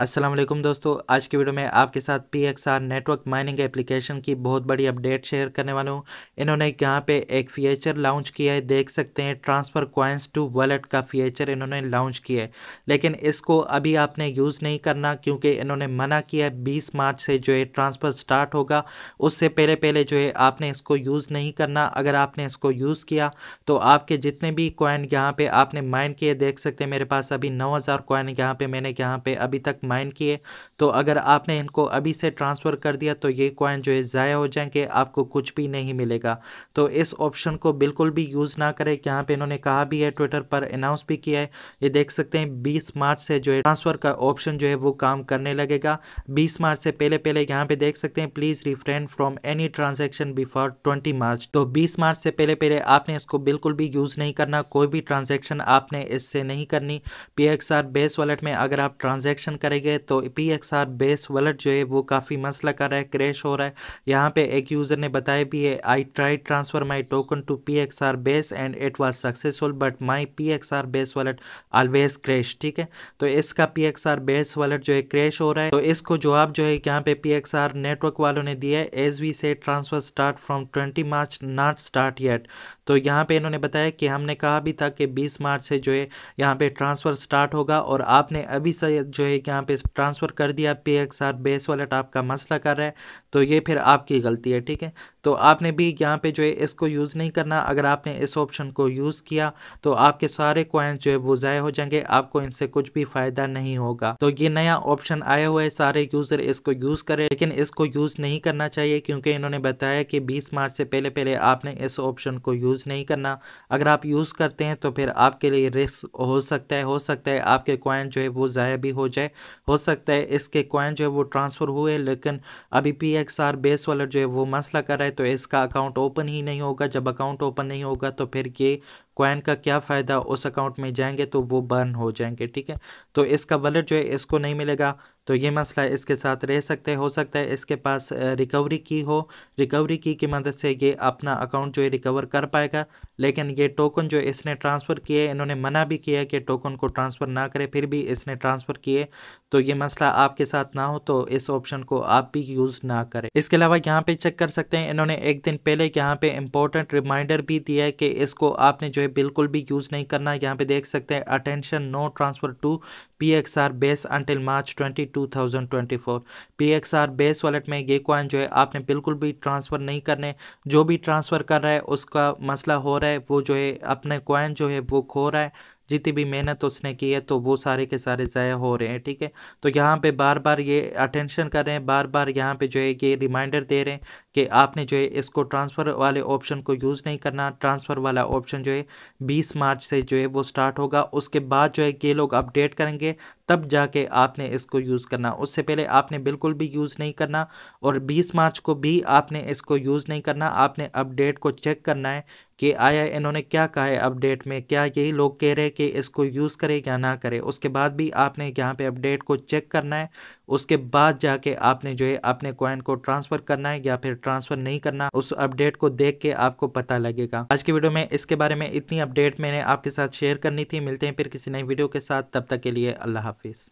असलम दोस्तों आज की वीडियो में आपके साथ P X R network mining application की बहुत बड़ी अपडेट शेयर करने वाला हूँ इन्होंने यहाँ पे एक फीचर लॉन्च किया है देख सकते हैं ट्रांसफ़र कॉइन्स टू वॉलेट का फीचर इन्होंने लॉन्च किया है लेकिन इसको अभी आपने यूज़ नहीं करना क्योंकि इन्होंने मना किया है बीस मार्च से जो है ट्रांसफ़र स्टार्ट होगा उससे पहले पहले जो है आपने इसको यूज़ नहीं करना अगर आपने इसको यूज़ किया तो आपके जितने भी कॉइन यहाँ पर आपने माइन किए देख सकते हैं मेरे पास अभी नौ हज़ार कॉइन यहाँ पर मैंने यहाँ पर अभी तक माइन किए तो अगर आपने इनको अभी से ट्रांसफ़र कर दिया तो ये कॉइन जो है ज़ाया हो जाएंगे आपको कुछ भी नहीं मिलेगा तो इस ऑप्शन को बिल्कुल भी यूज़ ना करें यहाँ पे इन्होंने कहा भी है ट्विटर पर अनाउंस भी किया है ये देख सकते हैं बीस मार्च से जो है ट्रांसफ़र का ऑप्शन जो है वो काम करने लगेगा बीस मार्च से पहले पहले यहाँ पर देख सकते हैं please refrain from any transaction before twenty March तो बीस मार्च से पहले पहले आपने इसको बिल्कुल भी यूज़ नहीं करना कोई भी ट्रांजेक्शन आपने इससे नहीं करनी P X R base wallet में अगर आप ट्रांजेक्शन करें दिखाई गए तो P X R base wallet जो है वो काफ़ी मसला कर रहा है क्रैश हो रहा है यहाँ पे एक यूज़र ने बताया भी है I try transfer my token to P X R base and it was successful but my P X R base wallet always crash ठीक है तो इसका P X R base wallet जो है क्रैश हो रहा है तो इसको जवाब जो है यहाँ पे पी एक्स आर नेटवर्क वालों ने दिया है as we say transfer start from twenty March not start yet तो यहाँ पे इन्होंने बताया कि हमने कहा भी था कि 20 मार्च से जो है यहाँ पे ट्रांसफ़र स्टार्ट होगा और आपने अभी से जो है यहाँ पे ट्रांसफ़र कर दिया पे एक्स आर बेस वॉलेट आपका मसला कर रहा है तो ये फिर आपकी गलती है ठीक है तो आपने भी यहाँ पे जो है इसको यूज़ नहीं करना अगर आपने इस ऑप्शन को यूज़ किया तो आपके सारे क्वाइंस जो है वो ज़ाय हो जाएंगे आपको इनसे कुछ भी फ़ायदा नहीं होगा तो ये नया ऑप्शन आया हुआ है सारे यूज़र इसको यूज़ करें लेकिन इसको यूज़ नहीं करना चाहिए क्योंकि इन्होंने बताया कि बीस मार्च से पहले पहले आपने इस ऑप्शन को यूज़ यूज़ नहीं करना अगर आप यूज़ करते हैं तो फिर आपके लिए रिस्क हो सकता है हो सकता है आपके कॉइन जो है वो ज़ाया भी हो जाए हो सकता है इसके कॉइन जो है वो ट्रांसफ़र हुए लेकिन अभी पी एक्स आर बेस वाला जो है वो मसला कर रहा है तो इसका अकाउंट ओपन ही नहीं होगा जब अकाउंट ओपन नहीं होगा तो फिर ये कॉइन का क्या फ़ायदा उस अकाउंट में जाएंगे तो वो बर्न हो जाएंगे ठीक है तो इसका वलेट जो है इसको नहीं मिलेगा तो ये मसला इसके साथ रह सकते हो सकता है इसके पास रिकवरी की हो रिकवरी की की मदद से ये अपना अकाउंट जो है रिकवर कर पाएगा लेकिन ये टोकन जो इसने ट्रांसफ़र किए इन्होंने मना भी किया कि टोकन को ट्रांसफ़र ना करें फिर भी इसने ट्रांसफ़र किए तो ये मसला आपके साथ ना हो तो इस ऑप्शन को आप भी यूज़ ना करें इसके अलावा यहाँ पे चेक कर सकते हैं इन्होंने एक दिन पहले यहाँ पे इम्पोर्टेंट रिमाइंडर भी दिया है कि इसको आपने जो है है बिल्कुल भी यूज़ नहीं करना यहाँ पे देख सकते हैं attention no transfer to P X R base until March twenty two thousand twenty four P X R base wallet में ये कॉइन जो है आपने बिल्कुल भी ट्रांसफ़र नहीं करने जो भी ट्रांसफ़र कर रहा है उसका मसला हो रहा है वो जो है अपने कॉइन जो है वो खो रहा है जितनी भी मेहनत उसने की है तो वो सारे के सारे ज़ाया हो रहे हैं ठीक है तो यहाँ पे बार बार ये अटेंशन कर रहे हैं बार बार यहाँ पे जो है ये रिमाइंडर दे रहे हैं कि आपने जो है इसको ट्रांसफ़र वाले ऑप्शन को यूज़ नहीं करना ट्रांसफ़र वाला ऑप्शन जो है बीस मार्च से जो है वो स्टार्ट होगा उसके बाद जो है ये लोग अपडेट करेंगे तब जाके आपने इसको यूज़ करना उससे पहले आपने बिल्कुल भी यूज़ नहीं करना और बीस मार्च को भी आपने इसको यूज़ नहीं करना आपने अपडेट को चेक करना है कि आया इन्होंने क्या कहा है अपडेट में क्या यही लोग कह रहे हैं कि इसको यूज़ करें या ना करें उसके बाद भी आपने यहाँ पे अपडेट को चेक करना है उसके बाद जाके आपने जो है अपने कॉइन को ट्रांसफ़र करना है या फिर ट्रांसफर नहीं करना उस अपडेट को देख के आपको पता लगेगा आज की वीडियो में इसके बारे में इतनी अपडेट मैंने आपके साथ शेयर करनी थी मिलते हैं फिर किसी नई वीडियो के साथ तब तक के लिए अल्लाह हाफिज़